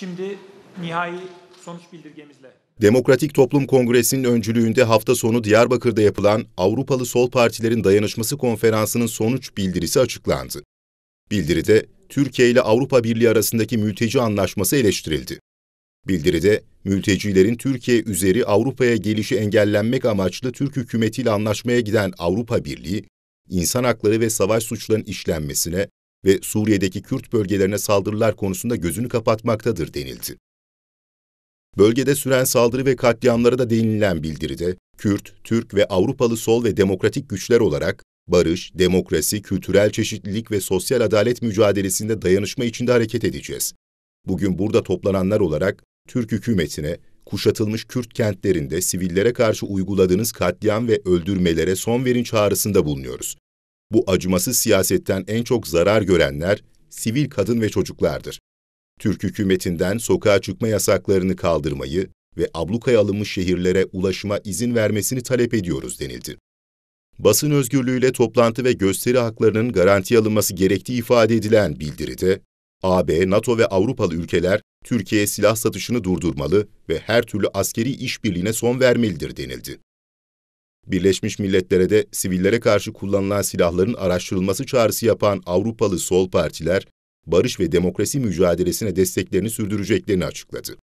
Şimdi nihai sonuç bildirgemizle. Demokratik Toplum Kongresi'nin öncülüğünde hafta sonu Diyarbakır'da yapılan Avrupalı Sol Partilerin Dayanışması Konferansı'nın sonuç bildirisi açıklandı. Bildiride Türkiye ile Avrupa Birliği arasındaki mülteci anlaşması eleştirildi. Bildiride mültecilerin Türkiye üzeri Avrupa'ya gelişi engellenmek amaçlı Türk hükümetiyle anlaşmaya giden Avrupa Birliği, insan hakları ve savaş suçlarının işlenmesine, ve Suriye'deki Kürt bölgelerine saldırılar konusunda gözünü kapatmaktadır denildi. Bölgede süren saldırı ve katliamlara da değinilen bildiride, Kürt, Türk ve Avrupalı sol ve demokratik güçler olarak barış, demokrasi, kültürel çeşitlilik ve sosyal adalet mücadelesinde dayanışma içinde hareket edeceğiz. Bugün burada toplananlar olarak Türk hükümetine, kuşatılmış Kürt kentlerinde sivillere karşı uyguladığınız katliam ve öldürmelere son verin çağrısında bulunuyoruz. Bu acımasız siyasetten en çok zarar görenler sivil kadın ve çocuklardır. Türk hükümetinden sokağa çıkma yasaklarını kaldırmayı ve ablukaya alınmış şehirlere ulaşıma izin vermesini talep ediyoruz denildi. Basın özgürlüğüyle toplantı ve gösteri haklarının garantiye alınması gerektiği ifade edilen bildiride, AB, NATO ve Avrupalı ülkeler Türkiye'ye silah satışını durdurmalı ve her türlü askeri işbirliğine son vermelidir denildi. Birleşmiş Milletler'e de sivillere karşı kullanılan silahların araştırılması çağrısı yapan Avrupalı sol partiler, barış ve demokrasi mücadelesine desteklerini sürdüreceklerini açıkladı.